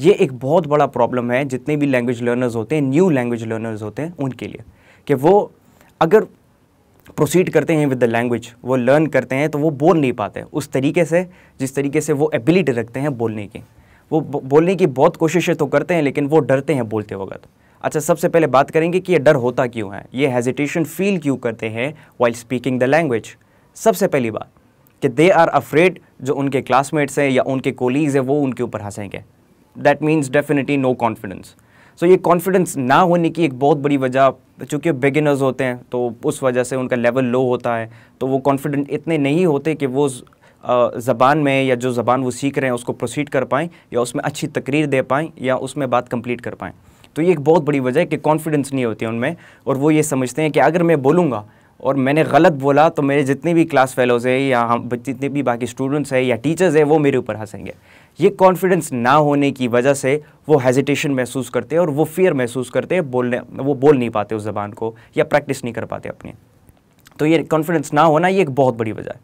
ये एक बहुत बड़ा प्रॉब्लम है जितने भी लैंग्वेज लर्नर्स होते हैं न्यू लैंग्वेज लर्नर्स होते हैं उनके लिए कि वो अगर प्रोसीड करते हैं विद द लैंग्वेज वो लर्न करते हैं तो वो बोल नहीं पाते उस तरीके से जिस तरीके से वो एबिलिटी रखते हैं बोलने की वो बोलने की बहुत कोशिशें तो करते हैं लेकिन वो डरते हैं बोलते वक्त अच्छा सबसे पहले बात करेंगे कि ये डर होता क्यों है ये हेजिटेशन फील क्यों करते हैं वाइल स्पीकिंग द लैंग्वेज सबसे पहली बात कि दे आर अफ्रेड जो उनके क्लासमेट्स हैं या उनके कोलीग्स हैं वो उनके ऊपर हंसेंगे that means definitely no confidence so ये कॉन्फिडेंस ना होने की एक बहुत बड़ी वजह चूँकि बिगिनर्स होते हैं तो उस वजह से उनका लेवल लो होता है तो वो कॉन्फिडेंट इतने नहीं होते कि वो ज़बान में या जो ज़बान वो सीख रहे हैं उसको प्रोसीड कर पाएँ या उसमें अच्छी तकरीर दे पाएँ या उसमें बात कंप्लीट कर पाएँ तो ये एक बहुत बड़ी वजह है कि कॉन्फिडेंस नहीं होती उनमें और वो ये समझते हैं कि अगर मैं बोलूँगा और मैंने गलत बोला तो मेरे जितने भी क्लास फेलोज़ हैं या हम जितने भी बाकी स्टूडेंट्स हैं या टीचर्स हैं वो मेरे ऊपर हंसेंगे ये कॉन्फिडेंस ना होने की वजह से वो हेजिटेशन महसूस करते हैं और वो फियर महसूस करते हैं बोलने वो बोल नहीं पाते उस ज़बान को या प्रैक्टिस नहीं कर पाते अपनी तो ये कॉन्फिडेंस ना होना ये एक बहुत बड़ी वजह है